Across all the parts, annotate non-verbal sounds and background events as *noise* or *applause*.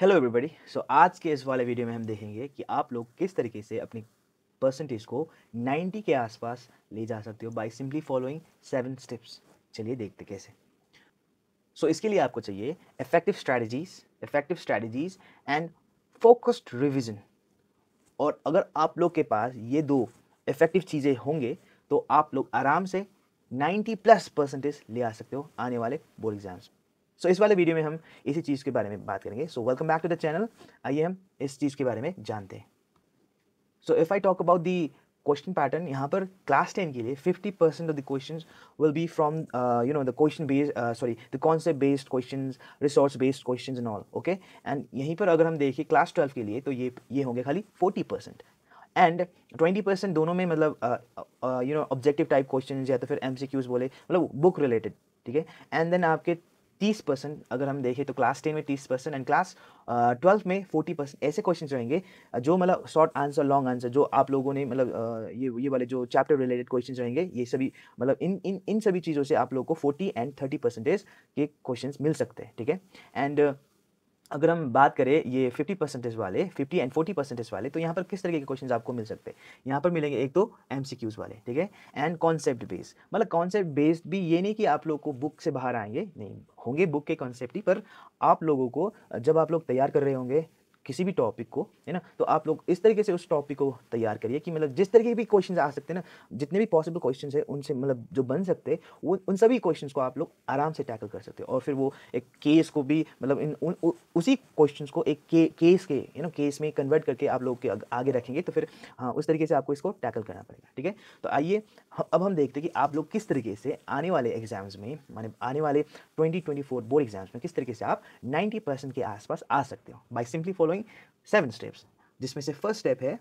hello everybody so आज के इस वाले वीडियो में हम देखेंगे कि आप लोग किस तरीके से अपनी परसेंटेज को 90 के आसपास ले जा सकते हो by simply following seven steps चलिए देखते कैसे सो so, इसके लिए आपको चाहिए effective strategies effective strategies and focused revision और अगर आप लोग के पास ये दो इफेक्टिव चीज़ें होंगे तो आप लोग आराम से 90 प्लस परसेंटेज ले आ सकते हो आने वाले बोर्ड एग्जाम्स में सो so, इस वाले वीडियो में हम इसी चीज़ के बारे में बात करेंगे so welcome back to the channel आइए हम इस चीज़ के बारे में जानते हैं so if I talk about the question pattern यहाँ पर क्लास टेन के लिए fifty percent of the question will be from you know the question based sorry the concept based question resource based question in all okay and यहीं पर अगर हम देखें class twelve के लिए तो ये ये होंगे खाली forty percent and twenty percent दोनों में मतलब you know objective type question या तो फिर एम सी क्यूज बोले मतलब बुक रिलेटेड ठीक है एंड देन आपके तीस परसेंट अगर हम देखें तो क्लास टेन में तीस परसेंट एंड क्लास ट्वेल्थ में फोर्टी परसेंट ऐसे क्वेश्चन रहेंगे uh, जो मतलब शॉर्ट आंसर लॉन्ग आंसर जो आप लोगों ने मतलब uh, ये ये वाले जो चैप्टर रिलेटेड क्वेश्चन रहेंगे ये सभी मतलब इन इन इन सभी चीज़ों से आप लोगों को फोर्टी एंड थर्टी परसेंटेज के क्वेश्चन मिल सकते हैं ठीक है एंड अगर हम बात करें ये 50 परसेंटेज वाले 50 एंड 40 परसेंटेज वाले तो यहाँ पर किस तरीके के क्वेश्चन आपको मिल सकते हैं यहाँ पर मिलेंगे एक तो एम वाले ठीक है एंड कॉन्सेप्ट बेस्ड मतलब कॉन्सेप्ट बेस्ड भी ये नहीं कि आप लोग को बुक से बाहर आएंगे नहीं होंगे बुक के कॉन्सेप्ट ही पर आप लोगों को जब आप लोग तैयार कर रहे होंगे किसी भी टॉपिक को है ना तो आप लोग इस तरीके से उस टॉपिक को तैयार करिए कि मतलब जिस तरीके भी क्वेश्चन आ सकते हैं ना जितने भी पॉसिबल क्वेश्चन है उनसे मतलब जो बन सकते हैं वो उन सभी क्वेश्चन को आप लोग आराम से टैकल कर सकते हैं और फिर वो एक केस को भी मतलब इन उन उ, उसी क्वेश्चन को एक के, केस के यू नो केस में कन्वर्ट करके आप लोग के आगे रखेंगे तो फिर हाँ उस तरीके से आपको इसको टैकल करना पड़ेगा ठीक है तो आइए अब हम देखते हैं कि आप लोग किस तरीके से आने वाले एग्जाम्स में माने आने वाले ट्वेंटी बोर्ड एग्जाम्स में किस तरीके से आप नाइन्टी के आसपास आ सकते हो by simply follow following seven steps जिसमें से फर्स्ट स्टेप है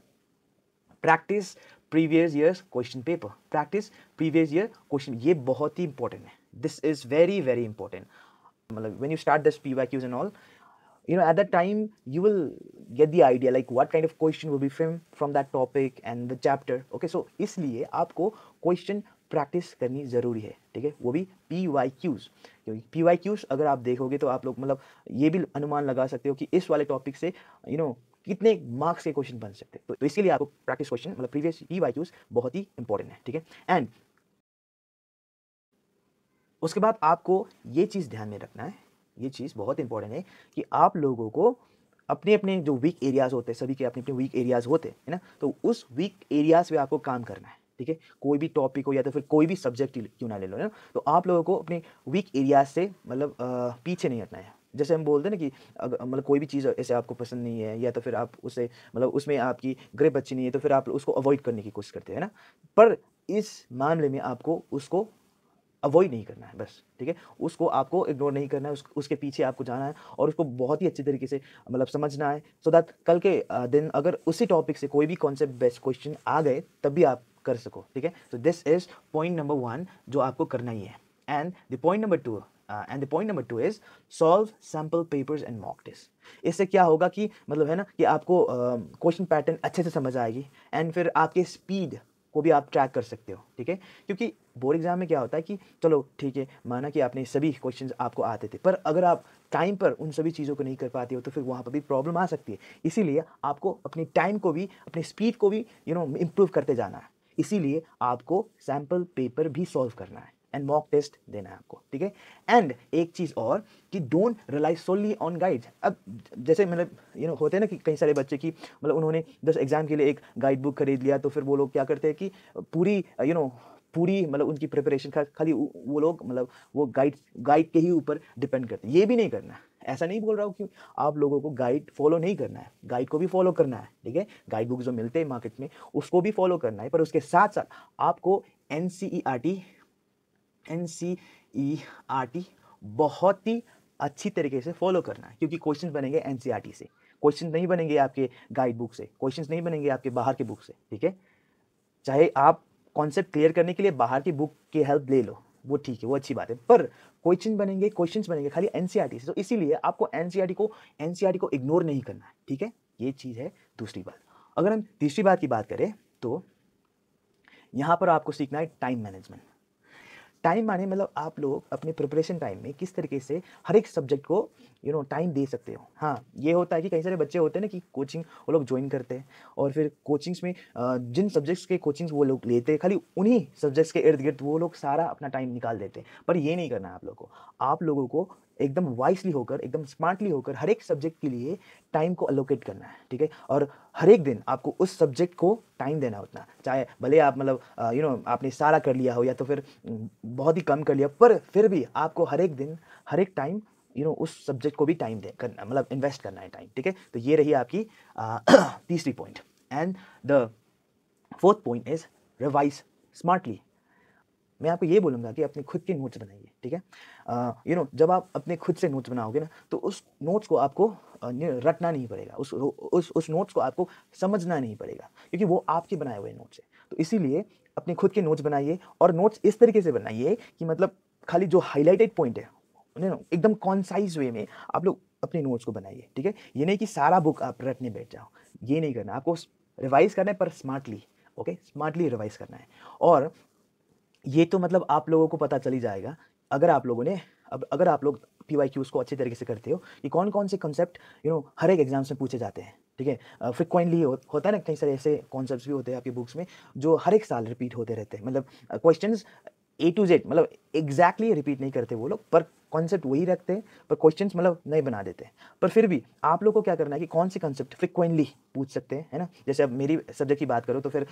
practice previous year question paper practice previous year question ये बहुत ही इंपॉर्टेंट है this is very very important मतलब when you start this P Y Qs and all you know at the time you will get the idea like what kind of question will be frame from that topic and the chapter okay सो इसलिए आपको question practice करनी ज़रूरी है ठीक है वो भी P Y Qs क्योंकि पी वाई क्यूज़ अगर आप देखोगे तो आप लोग मतलब ये भी अनुमान लगा सकते हो कि इस वाले टॉपिक से यू you नो know, कितने मार्क्स के क्वेश्चन बन सकते हैं तो, तो इसके लिए आपको प्रैक्टिस क्वेश्चन मतलब प्रीवियस पी वाई क्यूज़ बहुत ही इंपॉर्टेंट है ठीक है एंड उसके बाद आपको ये चीज़ ध्यान में रखना है ये चीज़ बहुत इंपॉर्टेंट है कि आप लोगों को अपने अपने जो वीक एरियाज़ होते हैं सभी के अपने अपने वीक एरियाज़ होते हैं ना तो उस वीक एरियाज़ पे आपको काम करना है ठीक है कोई भी टॉपिक हो या तो फिर कोई भी सब्जेक्ट क्यों ना ले लो ना तो आप लोगों को अपने वीक एरियाज से मतलब पीछे नहीं हटना है जैसे हम बोलते हैं ना कि मतलब कोई भी चीज़ ऐसे आपको पसंद नहीं है या तो फिर आप उसे मतलब उसमें आपकी ग्रिप अच्छी नहीं है तो फिर आप उसको अवॉइड करने की कोशिश करते हैं ना पर इस मामले में आपको उसको अवॉइड नहीं करना है बस ठीक है उसको आपको इग्नोर नहीं करना है उस, उसके पीछे आपको जाना है और उसको बहुत ही अच्छे तरीके से मतलब समझना है सो so दैट कल के दिन अगर उसी टॉपिक से कोई भी कॉन्सेप्ट बेस्ट क्वेश्चन आ गए तब भी आप कर सको ठीक है so this is point number one जो आपको करना ही है and the point number two and the point number two is solve sample papers and mock test इससे क्या होगा कि मतलब है ना कि आपको क्वेश्चन uh, पैटर्न अच्छे से समझ आएगी एंड फिर आपके स्पीड को भी आप ट्रैक कर सकते हो ठीक है क्योंकि बोर्ड एग्जाम में क्या होता है कि चलो ठीक है माना कि आपने सभी क्वेश्चन आपको आते थे पर अगर आप टाइम पर उन सभी चीज़ों को नहीं कर पाते हो तो फिर वहाँ पर भी प्रॉब्लम आ सकती है इसीलिए आपको अपने टाइम को भी अपने स्पीड को भी यू नो इम्प्रूव करते जाना है इसीलिए आपको सैम्पल पेपर भी सॉल्व करना है एंड मॉक टेस्ट देना है आपको ठीक है एंड एक चीज़ और कि don't rely solely on guide अब जैसे मतलब यू नो होते हैं ना कि कई सारे बच्चे की मतलब उन्होंने दस एग्ज़ाम के लिए एक गाइड बुक खरीद लिया तो फिर वो लोग क्या करते हैं कि पूरी यू नो पूरी मतलब उनकी प्रिपरेशन का खाली वो लोग मतलब वो गाइड गाइड के ही ऊपर डिपेंड करते हैं ये भी नहीं करना है ऐसा नहीं बोल रहा हूँ कि आप लोगों को गाइड फॉलो नहीं करना है गाइड को भी फॉलो करना है ठीक है गाइड बुक जो मिलते हैं मार्केट में उसको भी फॉलो करना है पर उसके साथ साथ आपको N C E R T N C E R T बहुत ही अच्छी तरीके से फॉलो करना है क्योंकि क्वेश्चन बनेंगे एन सी आर टी से क्वेश्चन नहीं बनेंगे आपके गाइड बुक से क्वेश्चन नहीं बनेंगे आपके बाहर के बुक से ठीक है चाहे आप कॉन्सेप्ट क्लियर करने के लिए बाहर की बुक की हेल्प ले लो वो ठीक है वो अच्छी बात है पर क्वेश्चन बनेंगे क्वेश्चंस बनेंगे खाली एनसीईआरटी e से तो इसीलिए आपको एनसीईआरटी e को एनसीईआरटी e को इग्नोर नहीं करना है ठीक है ये चीज़ है दूसरी बात अगर हम तीसरी बात की बात करें तो यहाँ पर आपको सीखना है टाइम मैनेजमेंट टाइम माने मतलब आप लोग अपने प्रिपरेशन टाइम में किस तरीके से हर एक सब्जेक्ट को यू नो टाइम दे सकते हो हाँ ये होता है कि कई सारे बच्चे होते हैं ना कि कोचिंग वो लोग ज्वाइन करते हैं और फिर कोचिंग्स में जिन सब्जेक्ट्स के कोचिंग्स वो लोग लेते हैं खाली उन्हीं सब्जेक्ट्स के इर्द गिर्द वो लोग सारा अपना टाइम निकाल देते हैं पर ये नहीं करना है आप लोग को आप लोगों को एकदम वाइसली होकर एकदम स्मार्टली होकर हर एक सब्जेक्ट के लिए टाइम को अलोकेट करना है ठीक है और हर एक दिन आपको उस सब्जेक्ट को टाइम देना उतना चाहे भले आप मतलब यू नो आपने सारा कर लिया हो या तो फिर बहुत ही कम कर लिया पर फिर भी आपको हर एक दिन हर एक टाइम यू नो उस सब्जेक्ट को भी टाइम दे करना मतलब इन्वेस्ट करना है टाइम ठीक है तो ये रही आपकी *clears throat* तीसरी point and the fourth point is revise smartly मैं आपको ये बोलूँगा कि अपने खुद के नोट्स बनाइए ठीक है यू नो जब आप अपने खुद से नोट्स बनाओगे ना तो उस नोट्स को आपको रटना नहीं पड़ेगा उस उस उस नोट्स को आपको समझना नहीं पड़ेगा क्योंकि वो आपके बनाए हुए नोट्स है तो इसीलिए अपने खुद के नोट्स बनाइए और नोट्स इस तरीके से बनाइए कि मतलब खाली जो हाईलाइटेड पॉइंट है नो एकदम कॉन्साइज वे में आप लोग अपने नोट्स को बनाइए ठीक है ये नहीं कि सारा बुक आप रटने बैठ जाओ ये नहीं करना आपको रिवाइज करना है पर स्मार्टली ओके स्मार्टली रिवाइज करना है और ये तो मतलब आप लोगों को पता चली जाएगा अगर आप लोगों ने अब अगर आप लोग पी वाई क्यूज़ को अच्छे तरीके से करते हो कि कौन कौन से कॉन्सेप्ट यू नो हर एक एग्जाम्स में पूछे जाते हैं ठीक है फ्रिक्वेंटली हो, होता है ना कई सारे ऐसे कॉन्सेप्ट भी होते हैं आपकी बुक्स में जो हर एक साल रिपीट होते रहते हैं मतलब क्वेश्चन ए टू जेड मतलब एग्जैक्टली रिपीट नहीं करते वो लोग पर कॉन्सेप्ट वही रखते हैं पर क्वेश्चन मतलब नहीं बना देते पर फिर भी आप लोग को क्या करना है कि कौन से कॉन्सेप्ट फ्रिक्वेंटली पूछ सकते हैं है ना जैसे अब मेरी सब्जेक्ट की बात करो तो फिर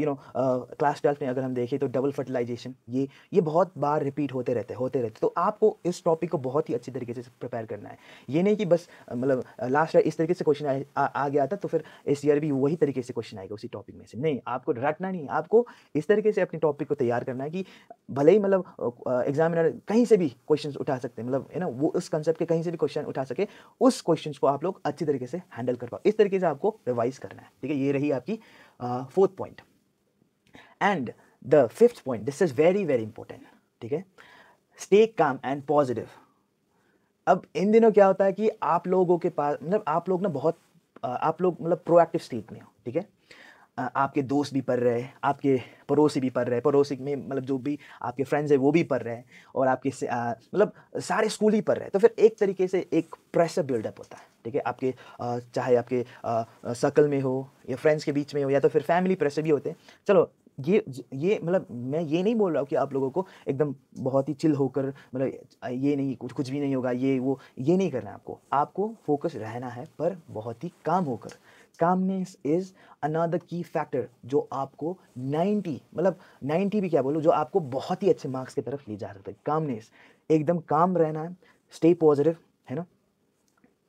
यू नो क्लास ट्वेल्थ में अगर हम देखें तो डबल फर्टिलाइजेशन ये ये बहुत बार रिपीट होते रहते होते रहते तो आपको इस टॉपिक को बहुत ही अच्छी तरीके से प्रिपेयर करना है ये नहीं कि बस मतलब लास्ट ईयर इस तरीके से क्वेश्चन आ, आ गया था तो फिर इस ईयर भी वही तरीके से क्वेश्चन आएगा उसी टॉपिक में से नहीं आपको रटना नहीं आपको इस तरीके से अपने टॉपिक को तैयार करना है कि भले ही मतलब एग्जामिनर कहीं से भी क्वेश्चन उठा सकते हैं मतलब है ना वो उस कंसेप्ट के कहीं से भी क्वेश्चन उठा सके उस क्वेश्चन को आप लोग अच्छी तरीके से हैंडल कर पाओ इस तरीके से आपको रिवाइज करना है ठीक है ये रही आपकी fourth point and the fifth point this is very very important ठीक है स्टे काम एंड पॉजिटिव अब इन दिनों क्या होता है कि आप लोगों के पास मतलब आप लोग ना बहुत आप लोग मतलब प्रोएक्टिव स्टेट में हो ठीक है आपके दोस्त भी पढ़ रहे हैं आपके पड़ोसी भी पढ़ रहे हैं पड़ोसी में मतलब जो भी आपके फ्रेंड्स हैं वो भी पढ़ रहे हैं और आपके मतलब सारे स्कूल ही पढ़ रहे हैं तो फिर एक तरीके से एक प्रेशर बिल्डअप होता है ठीक है आपके चाहे आपके सर्कल में हो या फ्रेंड्स के बीच में हो या तो फिर फैमिली प्रेशर भी होते हैं चलो ये ये मतलब मैं ये नहीं बोल रहा हूँ कि आप लोगों को एकदम बहुत ही चिल होकर मतलब ये नहीं कुछ कुछ भी नहीं होगा ये वो ये नहीं करना है आपको आपको फोकस रहना है पर बहुत ही काम होकर कामनेस इज़ अनादर की फैक्टर जो आपको 90 मतलब 90 भी क्या बोलो जो आपको बहुत ही अच्छे मार्क्स की तरफ ले जा सकता है कामनेस एकदम काम रहना है स्टे पॉजिटिव है ना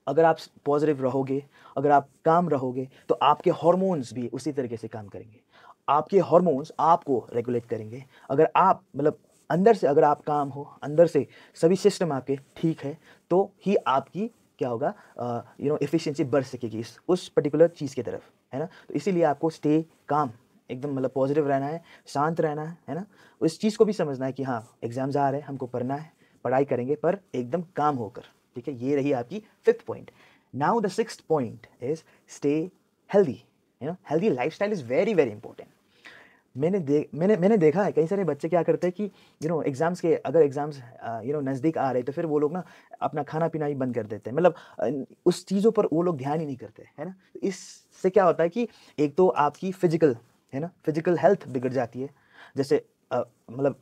अगर आप पॉजिटिव रहोगे अगर आप काम रहोगे तो आपके हॉर्मोन्स भी उसी तरीके से काम करेंगे आपके हॉर्मोन्स आपको रेगुलेट करेंगे अगर आप मतलब अंदर से अगर आप काम हो अंदर से सभी सिस्टम आपके ठीक है तो ही आपकी क्या होगा यू नो एफिशिएंसी बढ़ सकेगी इस उस पर्टिकुलर चीज़ की तरफ है ना तो इसीलिए आपको स्टे काम एकदम मतलब पॉजिटिव रहना है शांत रहना है है ना उस चीज़ को भी समझना है कि हाँ एग्जाम्स आ रहे हैं हमको पढ़ना है पढ़ाई करेंगे पर एकदम काम होकर ठीक है ये रही आपकी fifth point now the six point is stay healthy you know healthy lifestyle is very very important मैंने देख मैंने मैंने देखा है कई सारे बच्चे क्या करते हैं कि यू नो एग्ज़ाम्स के अगर एग्ज़ाम्स यू नो नज़दीक आ रहे तो फिर वो लोग ना अपना खाना पीना भी बंद कर देते हैं मतलब उस चीज़ों पर वो लोग ध्यान ही नहीं करते है ना तो इससे क्या होता है कि एक तो आपकी फिजिकल है ना फिजिकल हेल्थ बिगड़ जाती है जैसे मतलब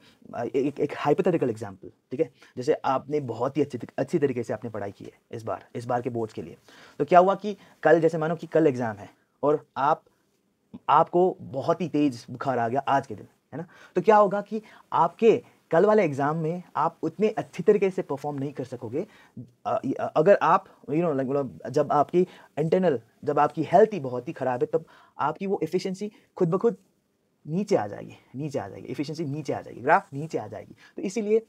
एक एक हाइपोथेटिकल एग्जांपल ठीक है जैसे आपने बहुत ही अच्छी अच्छी तरीके से आपने पढ़ाई की है इस बार इस बार के बोर्ड्स के लिए तो क्या हुआ कि कल जैसे मानो कि कल एग्ज़ाम है और आप आपको बहुत ही तेज बुखार आ गया आज के दिन है ना तो क्या होगा कि आपके कल वाले एग्ज़ाम में आप उतने अच्छी तरीके से परफॉर्म नहीं कर सकोगे अगर आप यू नो मतलब जब आपकी इंटरनल जब आपकी हेल्थ ही बहुत ही ख़राब है तब आपकी वो एफिशिएंसी खुद ब खुद नीचे आ जाएगी नीचे आ जाएगी एफिशिएंसी नीचे आ जाएगी ग्राफ नीचे आ जाएगी तो इसीलिए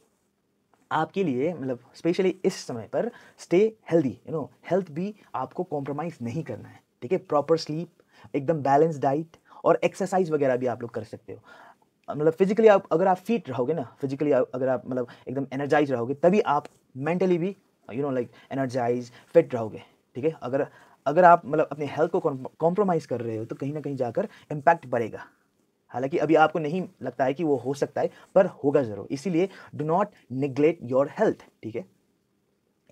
आपके लिए मतलब स्पेशली इस समय पर stay healthy you know health भी आपको कॉम्प्रोमाइज़ नहीं करना है ठीक है प्रॉपर स्लीप एकदम बैलेंस डाइट और एक्सरसाइज वगैरह भी आप लोग कर सकते हो मतलब फिजिकली आप अगर आप फिट रहोगे ना फिजिकली अगर आप मतलब एकदम एनर्जाइज रहोगे तभी आप मेंटली भी you know like energise fit रहोगे ठीक है अगर अगर आप मतलब अपने हेल्थ को कॉम्प्रोमाइज़ कर रहे हो तो कहीं ना कहीं जाकर इम्पैक्ट बढ़ेगा हालांकि अभी आपको नहीं लगता है कि वो हो सकता है पर होगा ज़रूर इसीलिए do not neglect your health ठीक है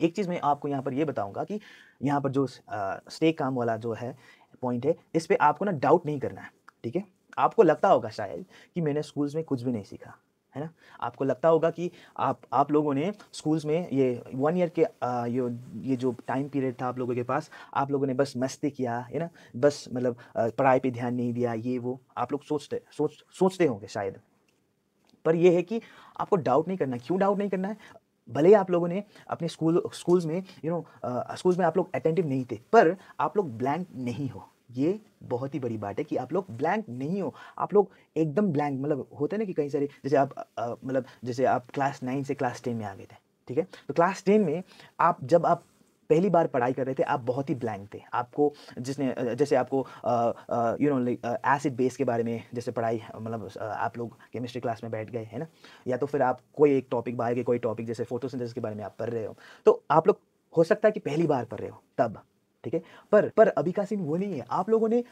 एक चीज़ मैं आपको यहाँ पर ये बताऊँगा कि यहाँ पर जो स्टे काम वाला जो है पॉइंट है इस पर आपको ना डाउट नहीं करना है ठीक है आपको लगता होगा शायद कि मैंने स्कूल्स में कुछ भी नहीं सीखा है ना आपको लगता होगा कि आप आप लोगों ने स्कूल्स में ये वन ईयर के आ, ये ये जो टाइम पीरियड था आप लोगों के पास आप लोगों ने बस मस्ती किया है ना बस मतलब पढ़ाई पे ध्यान नहीं दिया ये वो आप लोग सोचते सोच सोचते होंगे शायद पर यह है कि आपको डाउट नहीं करना क्यों डाउट नहीं करना है भले ही आप लोगों ने अपने स्कूल स्कूल्स में यू नो स्कूल्स में आप लोग अटेंटिव नहीं थे पर आप लोग ब्लैंक नहीं हो ये बहुत ही बड़ी बात है कि आप लोग ब्लैंक नहीं हो आप लोग एकदम ब्लैंक मतलब होते ना कि कई सारे जैसे आप मतलब जैसे आप क्लास नाइन से क्लास टेन में आ गए थे ठीक है तो क्लास टेन में आप जब आप पहली बार पढ़ाई कर रहे थे आप बहुत ही ब्लैंक थे आपको जिसने जैसे आपको यू नो एसिड बेस के बारे में जैसे पढ़ाई मतलब आप लोग केमिस्ट्री क्लास में बैठ गए हैं ना या तो फिर आप कोई एक टॉपिक बाहर के कोई टॉपिक जैसे फोटोसिंथेसिस के बारे में आप पढ़ रहे हो तो आप लोग हो सकता है कि पहली बार पढ़ रहे हो तब ठीक है पर पर अभी का सीन वो नहीं है आप लोगों ने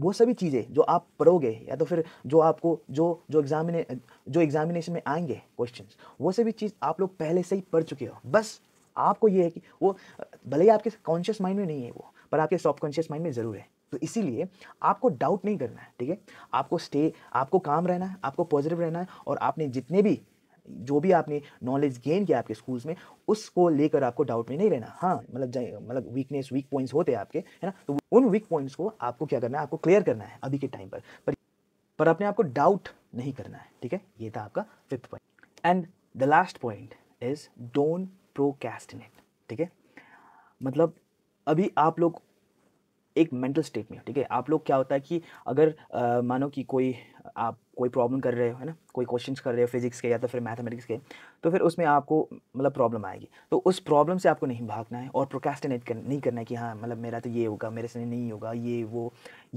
वो सभी चीज़ें जो आप पढ़ोगे या तो फिर जो आपको जो जो एग्जामिने जो एग्जामिनेशन में आएंगे क्वेश्चन वो सभी चीज़ आप लोग पहले से ही पढ़ चुके हो बस आपको ये है कि वो भले ही आपके कॉन्शियस माइंड में नहीं है वो पर आपके सॉफ्ट कॉन्शियस माइंड में ज़रूर है तो इसीलिए आपको डाउट नहीं करना है ठीक है आपको स्टे आपको काम रहना है आपको पॉजिटिव रहना है और आपने जितने भी जो भी आपने नॉलेज गेन किया आपके स्कूल्स में उसको लेकर आपको डाउट में नहीं रहना हाँ मतलब मतलब वीकनेस वीक पॉइंट्स होते हैं आपके है ना तो उन वीक पॉइंट्स को आपको क्या करना है आपको क्लियर करना है अभी के टाइम पर पर, पर अपने आपको डाउट नहीं करना है ठीक है ये था आपका fifth point and the last point is don't procrastinate ठीक है मतलब अभी आप लोग एक मेंटल स्टेट में हो ठीक है आप लोग क्या होता है कि अगर आ, मानो कि कोई आप कोई प्रॉब्लम कर रहे हो है ना कोई क्वेश्चंस कर रहे हो फिजिक्स के या तो फिर मैथमेटिक्स के तो फिर उसमें आपको मतलब प्रॉब्लम आएगी तो उस प्रॉब्लम से आपको नहीं भागना है और प्रोकेस्टिनेट कर, नहीं करना है कि हाँ मतलब मेरा तो ये होगा मेरे से नहीं होगा ये वो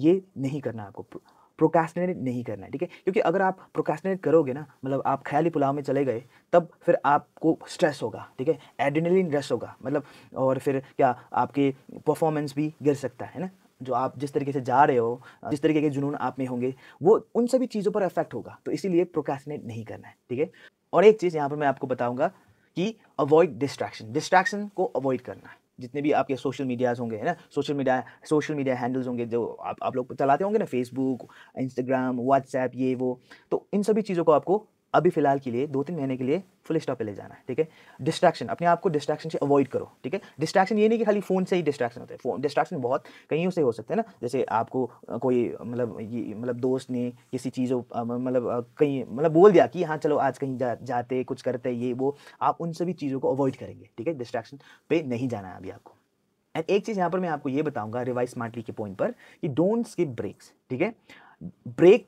ये नहीं करना है आपको प्रोकाशनेट नहीं करना है ठीक है क्योंकि अगर आप प्रोकाशनेट करोगे ना मतलब आप ख्याली पुलाव में चले गए तब फिर आपको स्ट्रेस होगा ठीक है एडिनलिन रश होगा मतलब और फिर क्या आपके परफॉर्मेंस भी गिर सकता है ना जो आप जिस तरीके से जा रहे हो जिस तरीके के जुनून आप में होंगे वो उन सभी चीज़ों पर अफेक्ट होगा तो इसीलिए प्रोकाशनेट नहीं करना है ठीक है और एक चीज़ यहाँ पर मैं आपको बताऊँगा कि अवॉइड डिस्ट्रैक्शन डिस्ट्रैक्शन को अवॉइड करना है जितने भी आपके सोशल मीडियाज़ होंगे है ना social media social media handles होंगे जो आप आप लोग चलाते होंगे ना फेसबुक इंस्टाग्राम व्हाट्सएप ये वो तो इन सभी चीज़ों को आपको अभी फिलहाल के लिए दो तीन महीने के लिए फुल स्टॉप पे ले जाना है ठीक है डिस्ट्रैक्शन अपने आप को डिस्ट्रैक्शन से अवॉइड करो ठीक है डिस्ट्रैक्शन ये नहीं कि खाली फ़ोन से ही डिस्ट्रैक्शन होते हैं फोन डिस्ट्रैक्शन बहुत कहीं से हो सकते हैं ना जैसे आपको कोई मतलब ये मतलब दोस्त ने किसी चीज़ों मतलब कहीं मतलब बोल दिया कि हाँ चलो आज कहीं जा, जाते कुछ करते ये वो आप उन सभी चीज़ों को अवॉइड करेंगे ठीक है डिस्ट्रैक्शन पे नहीं जाना है अभी आपको एंड एक चीज़ यहाँ पर मैं आपको ये बताऊँगा रिवाइज स्मार्टली के पॉइंट पर कि डोंट स्किप ब्रेक्स ठीक है ब्रेक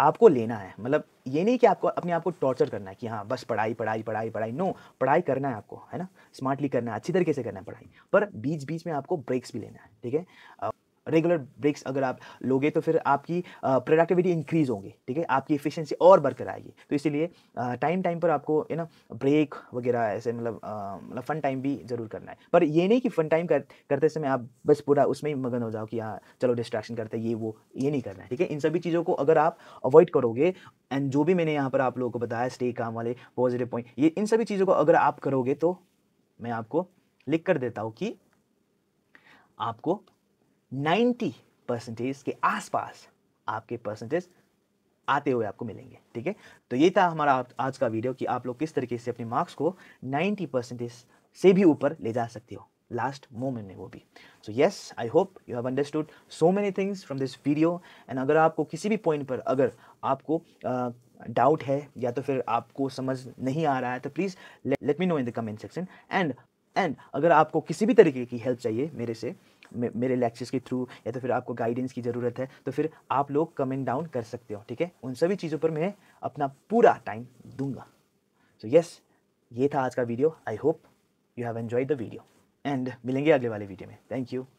आपको लेना है मतलब ये नहीं कि आपको अपने आप को टॉर्चर करना है कि हाँ बस पढ़ाई पढ़ाई पढ़ाई पढ़ाई नो पढ़ाई करना है आपको है ना स्मार्टली करना है अच्छी तरीके से करना है पढ़ाई पर बीच बीच में आपको ब्रेक्स भी लेना है ठीक है रेगुलर ब्रेक्स अगर आप लोगे तो फिर आपकी प्रोडक्टिविटी इंक्रीज होगी ठीक है आपकी इफिशियंसी और बरकरार आएगी तो इसीलिए टाइम टाइम पर आपको यू ना ब्रेक वगैरह ऐसे मतलब मतलब फ़न टाइम भी ज़रूर करना है पर ये नहीं कि फ़न टाइम कर, करते समय आप बस पूरा उसमें ही मगन हो जाओ कि हाँ चलो डिस्ट्रैक्शन करते ये वो ये नहीं करना है ठीक है इन सभी चीज़ों को अगर आप अवॉइड करोगे एंड जो भी मैंने यहाँ पर आप लोगों को बताया स्टे काम वाले पॉजिटिव पॉइंट ये इन सभी चीज़ों को अगर आप करोगे तो मैं आपको लिख कर देता हूँ कि आपको नाइन्टी परसेंटेज के आसपास आपके परसेंटेज आते हुए आपको मिलेंगे ठीक है तो ये था हमारा आज का वीडियो कि आप लोग किस तरीके से अपने मार्क्स को नाइन्टी परसेंटेज से भी ऊपर ले जा सकते हो लास्ट मोमेंट में वो भी so yes I hope you have understood so many things from this video and अगर आपको किसी भी पॉइंट पर अगर आपको डाउट uh, है या तो फिर आपको समझ नहीं आ रहा है तो please let me know in the comment section and and अगर आपको किसी भी तरीके की हेल्प चाहिए मेरे से मेरे लेक्चर्स के थ्रू या तो फिर आपको गाइडेंस की ज़रूरत है तो फिर आप लोग कमेंट डाउन कर सकते हो ठीक है उन सभी चीज़ों पर मैं अपना पूरा टाइम दूंगा सो so, यस yes, ये था आज का video I hope you have enjoy the video and मिलेंगे अगले वाले वीडियो में थैंक यू